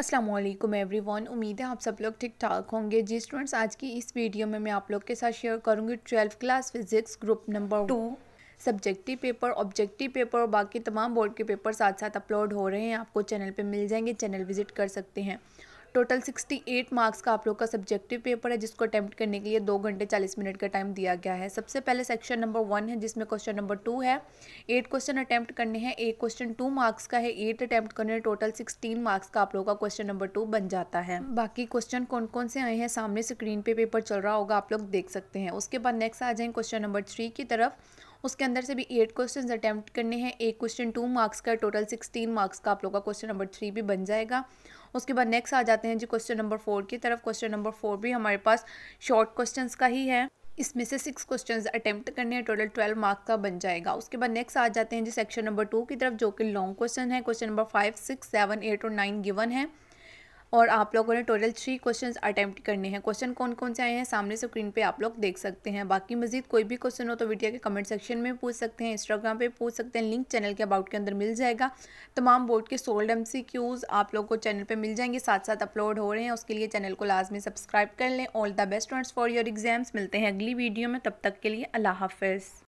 Aslam every one उम्मीद है आप सब लोग ठीक ठाक होंगे जी स्टूडेंट्स आज की इस वीडियो में मैं आप लोग के साथ शेयर करूँगी twelfth class physics group number two subjective paper objective paper और बाकी तमाम बोर्ड के पेपर साथ साथ अपलोड हो रहे हैं आपको चैनल पे मिल जाएंगे चैनल विज़िट कर सकते हैं टोटल 68 मार्क्स का आप लोग का सब्जेक्टिव पेपर है जिसको अटैम्प्ट करने के लिए दो घंटे 40 मिनट का टाइम दिया गया है सबसे पहले सेक्शन नंबर वन है जिसमें क्वेश्चन नंबर टू है एट क्वेश्चन अटैम्प्ट करने हैं एक क्वेश्चन टू मार्क्स का है एट अटैम्प्ट करने टोटल सिक्सटीन मार्क्स का आप लोगों का क्वेश्चन नंबर टू बन जाता है बाकी क्वेश्चन कौन कौन से आए हैं सामने स्क्रीन पे पेपर चल रहा होगा आप लोग देख सकते हैं उसके बाद नेक्स्ट आ जाए क्वेश्चन नंबर थ्री की तरफ उसके अंदर से भी एट क्वेश्चन अटैम्प्ट करने हैं एक क्वेश्चन टू मार्क्स का टोटल सिक्सटीन मार्क्स का आप लोग का क्वेश्चन नंबर थ्री भी बन जाएगा उसके बाद नेक्स्ट आ जाते हैं जी क्वेश्चन नंबर फोर की तरफ क्वेश्चन नंबर फोर भी हमारे पास शॉर्ट क्वेश्चन का ही है इसमें से सिक्स क्वेश्चन अटैम्प्ट करने हैं टोटल ट्वेल्व मार्क्स का बन जाएगा उसके बाद नेक्स्ट आ जाते हैं जी सेक्शन नंबर टू की तरफ जो कि लॉन्ग क्वेश्चन है question number five six seven eight और नाइन गिवन है और आप लोगों ने टोटल थ्री क्वेश्चन अटैम्प्ट करने हैं क्वेश्चन कौन कौन से आए हैं सामने स्क्रीन पर आप लोग देख सकते हैं बाकी मजीद कोई भी क्वेश्चन हो तो वीडियो के कमेंट सेक्शन में पूछ सकते हैं इंस्टाग्राम पर पूछ सकते हैं लिंक चैनल के अबाउट के अंदर मिल जाएगा तमाम बोर्ड के सोल्ड एम आप लोग को चैनल पर मिल जाएंगे साथ साथ अपलोड हो रहे हैं उसके लिए चैनल को लाजमी सब्सक्राइब कर लें all the best for your exams मिलते हैं अगली वीडियो में तब तक के लिए अल्लाह हाफिज़